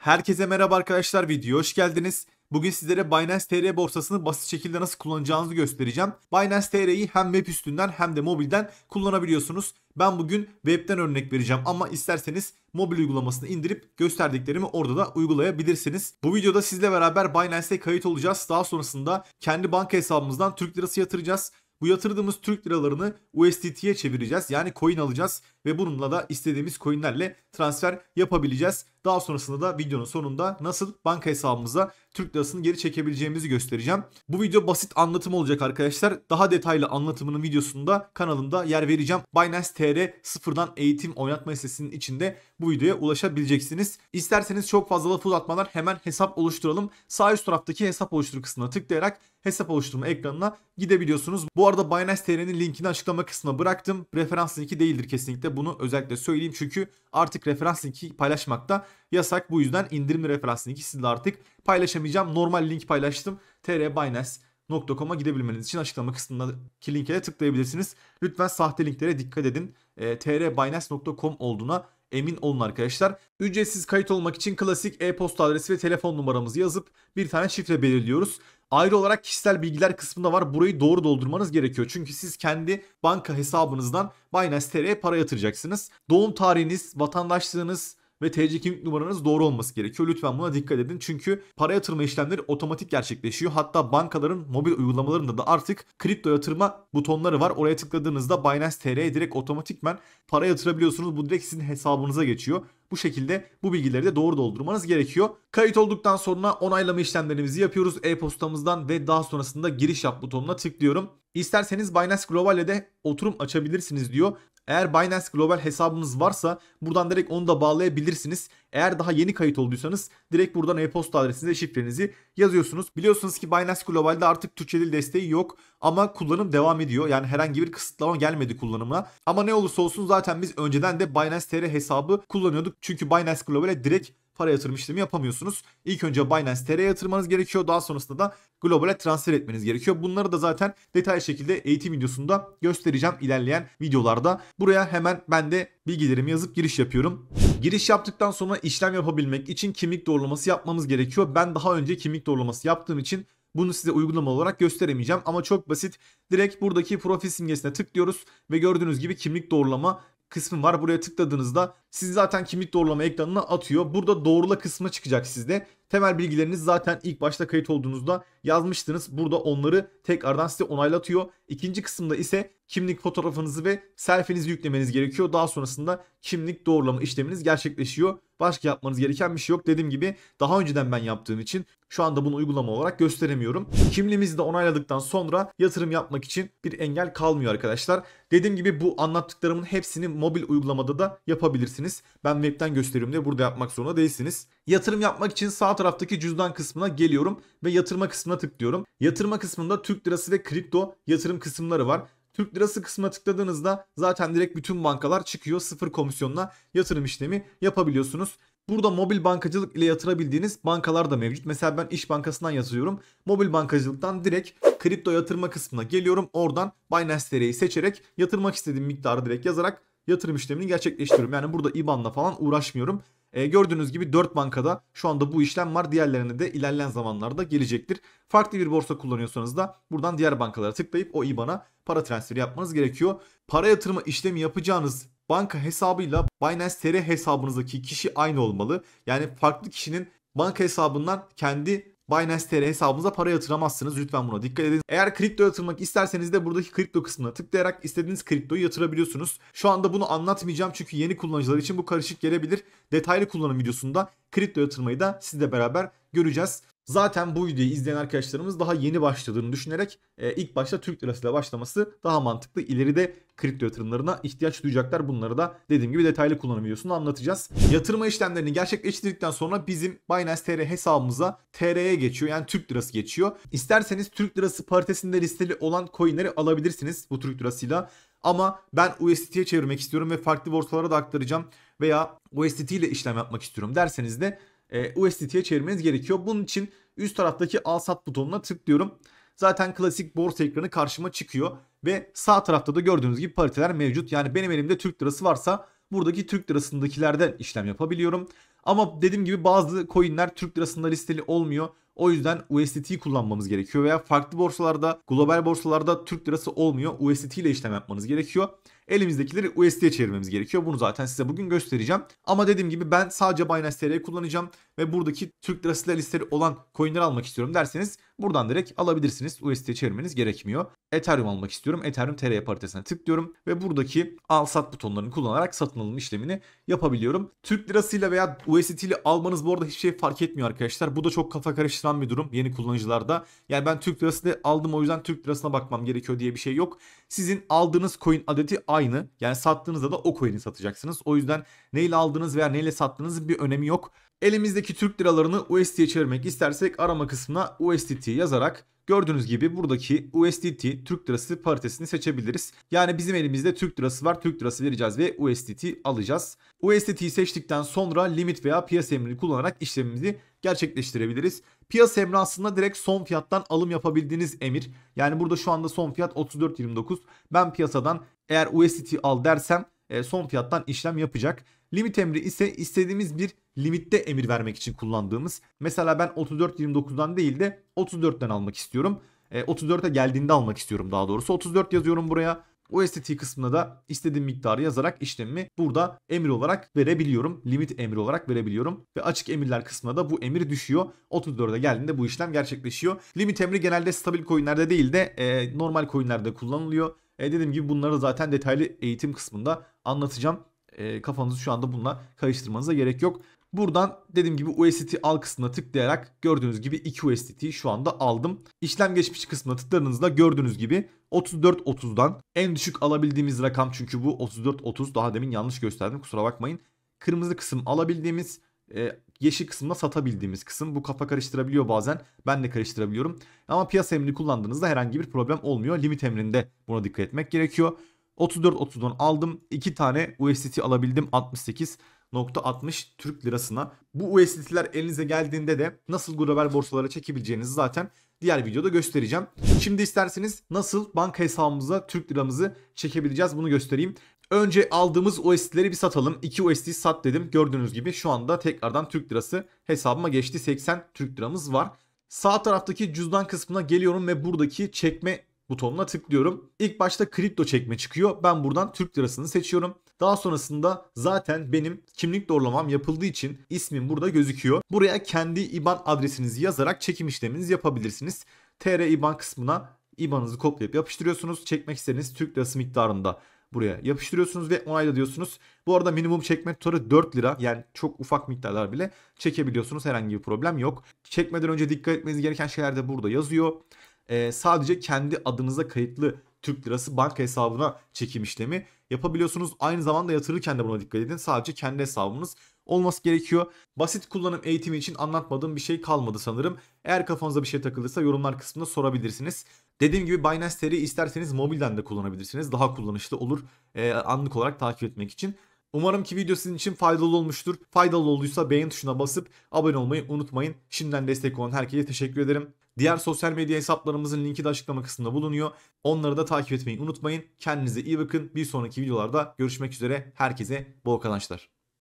Herkese merhaba arkadaşlar video hoş geldiniz. Bugün sizlere Binance TR borsasını basit şekilde nasıl kullanacağınızı göstereceğim. Binance TR'yi hem web üstünden hem de mobilden kullanabiliyorsunuz. Ben bugün webten örnek vereceğim ama isterseniz mobil uygulamasını indirip gösterdiklerimi orada da uygulayabilirsiniz. Bu videoda sizle beraber Binance'e kayıt olacağız. Daha sonrasında kendi banka hesabımızdan Türk lirası yatıracağız. Bu yatırdığımız Türk liralarını USDT'ye çevireceğiz. Yani coin alacağız ve bununla da istediğimiz coinlerle transfer yapabileceğiz. Daha sonrasında da videonun sonunda nasıl banka hesabımıza Türk lirasını geri çekebileceğimizi göstereceğim. Bu video basit anlatım olacak arkadaşlar. Daha detaylı anlatımının videosunda kanalımda yer vereceğim. Binance TR sıfırdan eğitim oynatma listesinin içinde bu videoya ulaşabileceksiniz. İsterseniz çok fazla laf uzatmadan hemen hesap oluşturalım. Sağ üst taraftaki hesap oluştur kısmına tıklayarak hesap oluşturma ekranına gidebiliyorsunuz. Bu arada Binance TR'nin linkini açıklama kısmına bıraktım. Referans linki değildir kesinlikle. Bunu özellikle söyleyeyim çünkü artık referans linki paylaşmakta yasak. Bu yüzden indirimli referans linki sizle artık paylaşamayacağım. Normal link paylaştım. TR Binance .com'a gidebilmeniz için açıklama kısmındaki linke de tıklayabilirsiniz. Lütfen sahte linklere dikkat edin. E, trbinance.com olduğuna emin olun arkadaşlar. Ücretsiz kayıt olmak için klasik e-posta adresi ve telefon numaramızı yazıp bir tane şifre belirliyoruz. Ayrı olarak kişisel bilgiler kısmında var. Burayı doğru doldurmanız gerekiyor. Çünkü siz kendi banka hesabınızdan Binance TR'ye para yatıracaksınız. Doğum tarihiniz, vatandaşlığınız, ve TC kimlik numaranız doğru olması gerekiyor. Lütfen buna dikkat edin. Çünkü para yatırma işlemleri otomatik gerçekleşiyor. Hatta bankaların mobil uygulamalarında da artık kripto yatırma butonları var. Oraya tıkladığınızda Binance TR'ye direkt otomatikmen para yatırabiliyorsunuz. Bu direkt sizin hesabınıza geçiyor. Bu şekilde bu bilgileri de doğru doldurmanız gerekiyor. Kayıt olduktan sonra onaylama işlemlerimizi yapıyoruz e-postamızdan ve daha sonrasında giriş yap butonuna tıklıyorum. İsterseniz Binance Global'le de oturum açabilirsiniz diyor. Eğer Binance Global hesabınız varsa buradan direkt onu da bağlayabilirsiniz. Eğer daha yeni kayıt olduysanız direkt buradan e-posta adresinize şifrenizi yazıyorsunuz. Biliyorsunuz ki Binance Global'de artık Türkçe dil desteği yok ama kullanım devam ediyor. Yani herhangi bir kısıtlama gelmedi kullanımına. Ama ne olursa olsun zaten biz önceden de Binance TR hesabı kullanıyorduk. Çünkü Binance Global'e direkt para yatırım işlemi yapamıyorsunuz. İlk önce Binance TR'ye yatırmanız gerekiyor. Daha sonrasında da globale transfer etmeniz gerekiyor. Bunları da zaten detaylı şekilde eğitim videosunda göstereceğim ilerleyen videolarda. Buraya hemen ben de bilgilerimi yazıp giriş yapıyorum. Giriş yaptıktan sonra işlem yapabilmek için kimlik doğrulaması yapmamız gerekiyor. Ben daha önce kimlik doğrulaması yaptığım için bunu size uygulama olarak gösteremeyeceğim ama çok basit. Direkt buradaki profil simgesine tıklıyoruz ve gördüğünüz gibi kimlik doğrulama kısmı var. Buraya tıkladığınızda sizi zaten kimlik doğrulama ekranına atıyor. Burada doğrula kısmı çıkacak sizde. Temel bilgileriniz zaten ilk başta kayıt olduğunuzda yazmıştınız. Burada onları tekrardan size onaylatıyor. İkinci kısımda ise kimlik fotoğrafınızı ve selfinizi yüklemeniz gerekiyor. Daha sonrasında kimlik doğrulama işleminiz gerçekleşiyor. Başka yapmanız gereken bir şey yok. Dediğim gibi daha önceden ben yaptığım için şu anda bunu uygulama olarak gösteremiyorum. Kimliğimizi de onayladıktan sonra yatırım yapmak için bir engel kalmıyor arkadaşlar. Dediğim gibi bu anlattıklarımın hepsini mobil uygulamada da yapabilirsiniz. Ben webten gösteriyorum diye burada yapmak zorunda değilsiniz. Yatırım yapmak için sağ taraftaki cüzdan kısmına geliyorum ve yatırma kısmına tıklıyorum. Yatırma kısmında Türk lirası ve kripto yatırım kısımları var. Türk lirası kısmına tıkladığınızda zaten direkt bütün bankalar çıkıyor. Sıfır komisyonla yatırım işlemi yapabiliyorsunuz. Burada mobil bankacılık ile yatırabildiğiniz bankalar da mevcut. Mesela ben İş Bankası'ndan yatırıyorum. Mobil bankacılıktan direkt kripto yatırma kısmına geliyorum. Oradan Binance TR'yi seçerek yatırmak istediğim miktarı direkt yazarak yatırım işlemini gerçekleştiriyorum. Yani burada IBAN'la falan uğraşmıyorum. E, gördüğünüz gibi 4 bankada şu anda bu işlem var. Diğerlerine de ilerleyen zamanlarda gelecektir. Farklı bir borsa kullanıyorsanız da buradan diğer bankalara tıklayıp o IBAN'a para transferi yapmanız gerekiyor. Para yatırma işlemi yapacağınız banka hesabıyla Binance TR hesabınızdaki kişi aynı olmalı. Yani farklı kişinin banka hesabından kendi Binance TR hesabınıza para yatıramazsınız. Lütfen buna dikkat edin. Eğer kripto yatırmak isterseniz de buradaki kripto kısmına tıklayarak istediğiniz kriptoyu yatırabiliyorsunuz. Şu anda bunu anlatmayacağım çünkü yeni kullanıcılar için bu karışık gelebilir. Detaylı kullanım videosunda kripto yatırmayı da sizle beraber göreceğiz. Zaten bu videoyu izleyen arkadaşlarımız daha yeni başladığını düşünerek e, ilk başta Türk lirasıyla başlaması daha mantıklı. İleride kripto yatırımlarına ihtiyaç duyacaklar. Bunları da dediğim gibi detaylı kullanım videosunda anlatacağız. Yatırma işlemlerini gerçekleştirdikten sonra bizim Binance TR hesabımıza TR'ye geçiyor. Yani Türk lirası geçiyor. İsterseniz Türk lirası paritesinde listeli olan coinleri alabilirsiniz bu Türk lirasıyla. Ama ben USDT'ye çevirmek istiyorum ve farklı borsalara da aktaracağım veya USDT ile işlem yapmak istiyorum derseniz de e, USDT'ye çevirmeniz gerekiyor. Bunun için üst taraftaki al sat butonuna tıklıyorum. Zaten klasik borsa ekranı karşıma çıkıyor ve sağ tarafta da gördüğünüz gibi pariteler mevcut. Yani benim elimde Türk lirası varsa buradaki Türk lirasındakilerde işlem yapabiliyorum. Ama dediğim gibi bazı coinler Türk lirasında listeli olmuyor. O yüzden USDT kullanmamız gerekiyor veya farklı borsalarda, global borsalarda Türk lirası olmuyor. USDT ile işlem yapmanız gerekiyor. Elimizdekileri USD'ye çevirmemiz gerekiyor. Bunu zaten size bugün göstereceğim. Ama dediğim gibi ben sadece Binance TR'yi kullanacağım ve buradaki Türk lirası listeli olan coinleri almak istiyorum derseniz buradan direkt alabilirsiniz. USD'ye çevirmeniz gerekmiyor. Ethereum almak istiyorum. Ethereum TR paritesine tıklıyorum ve buradaki al sat butonlarını kullanarak satın alım işlemini yapabiliyorum. Türk lirasıyla veya UST ile almanız bu arada hiçbir şey fark etmiyor arkadaşlar. Bu da çok kafa karıştıran bir durum yeni kullanıcılarda. Yani ben Türk lirasını aldım o yüzden Türk lirasına bakmam gerekiyor diye bir şey yok. Sizin aldığınız coin adeti aynı. Yani sattığınızda da o coin'i satacaksınız. O yüzden neyle aldınız veya neyle sattığınızın bir önemi yok. Elimizdeki Türk liralarını USDT'ye çevirmek istersek arama kısmına UST yazarak Gördüğünüz gibi buradaki USDT Türk lirası paritesini seçebiliriz. Yani bizim elimizde Türk lirası var. Türk lirası vereceğiz ve USDT alacağız. USDT'yi seçtikten sonra limit veya piyasa emrini kullanarak işlemimizi gerçekleştirebiliriz. Piyasa emri aslında direkt son fiyattan alım yapabildiğiniz emir. Yani burada şu anda son fiyat 34.29. Ben piyasadan eğer USDT al dersem e, son fiyattan işlem yapacak. Limit emri ise istediğimiz bir limitte emir vermek için kullandığımız. Mesela ben 34.29'dan değil de 34'ten almak istiyorum. E, 34'e geldiğinde almak istiyorum daha doğrusu. 34 yazıyorum buraya. OST kısmına da istediğim miktarı yazarak işlemimi burada emir olarak verebiliyorum. Limit emri olarak verebiliyorum. Ve açık emirler kısmına da bu emir düşüyor. 34'e geldiğinde bu işlem gerçekleşiyor. Limit emri genelde stabil coinlerde değil de e, normal coinlerde kullanılıyor. E, dediğim gibi bunları zaten detaylı eğitim kısmında anlatacağım e, kafanızı şu anda bununla karıştırmanıza gerek yok. Buradan dediğim gibi USDT al kısmına tıklayarak gördüğünüz gibi 2 USDT'yi şu anda aldım. İşlem geçmişi kısmına tıkladığınızda gördüğünüz gibi 34.30'dan en düşük alabildiğimiz rakam çünkü bu 34.30 daha demin yanlış gösterdim kusura bakmayın. Kırmızı kısım alabildiğimiz e, yeşil kısımda satabildiğimiz kısım. Bu kafa karıştırabiliyor bazen. Ben de karıştırabiliyorum. Ama piyasa emrini kullandığınızda herhangi bir problem olmuyor. Limit emrinde buna dikkat etmek gerekiyor. 34.30'dan aldım. 2 tane USDT alabildim 68.60 Türk lirasına. Bu USDT'ler elinize geldiğinde de nasıl global borsalara çekebileceğinizi zaten diğer videoda göstereceğim. Şimdi isterseniz nasıl banka hesabımıza Türk liramızı çekebileceğiz bunu göstereyim. Önce aldığımız USDT'leri bir satalım. 2 USDT sat dedim. Gördüğünüz gibi şu anda tekrardan Türk lirası hesabıma geçti. 80 Türk liramız var. Sağ taraftaki cüzdan kısmına geliyorum ve buradaki çekme butonuna tıklıyorum. İlk başta kripto çekme çıkıyor. Ben buradan Türk lirasını seçiyorum. Daha sonrasında zaten benim kimlik doğrulamam yapıldığı için ismim burada gözüküyor. Buraya kendi IBAN adresinizi yazarak çekim işleminizi yapabilirsiniz. TR IBAN kısmına IBAN'ınızı kopyalayıp yapıştırıyorsunuz. Çekmek istediğiniz Türk lirası miktarında buraya yapıştırıyorsunuz ve onayla diyorsunuz. Bu arada minimum çekme tutarı 4 lira yani çok ufak miktarlar bile çekebiliyorsunuz herhangi bir problem yok. Çekmeden önce dikkat etmeniz gereken şeyler de burada yazıyor e, sadece kendi adınıza kayıtlı Türk lirası banka hesabına çekim işlemi yapabiliyorsunuz. Aynı zamanda yatırırken de buna dikkat edin. Sadece kendi hesabınız olması gerekiyor. Basit kullanım eğitimi için anlatmadığım bir şey kalmadı sanırım. Eğer kafanıza bir şey takılırsa yorumlar kısmında sorabilirsiniz. Dediğim gibi Binance Ter'i isterseniz mobilden de kullanabilirsiniz. Daha kullanışlı olur e, anlık olarak takip etmek için. Umarım ki video sizin için faydalı olmuştur. Faydalı olduysa beğen tuşuna basıp abone olmayı unutmayın. Şimdiden destek olan herkese teşekkür ederim. Diğer sosyal medya hesaplarımızın linki de açıklama kısmında bulunuyor. Onları da takip etmeyi unutmayın. Kendinize iyi bakın. Bir sonraki videolarda görüşmek üzere. Herkese bol kazançlar.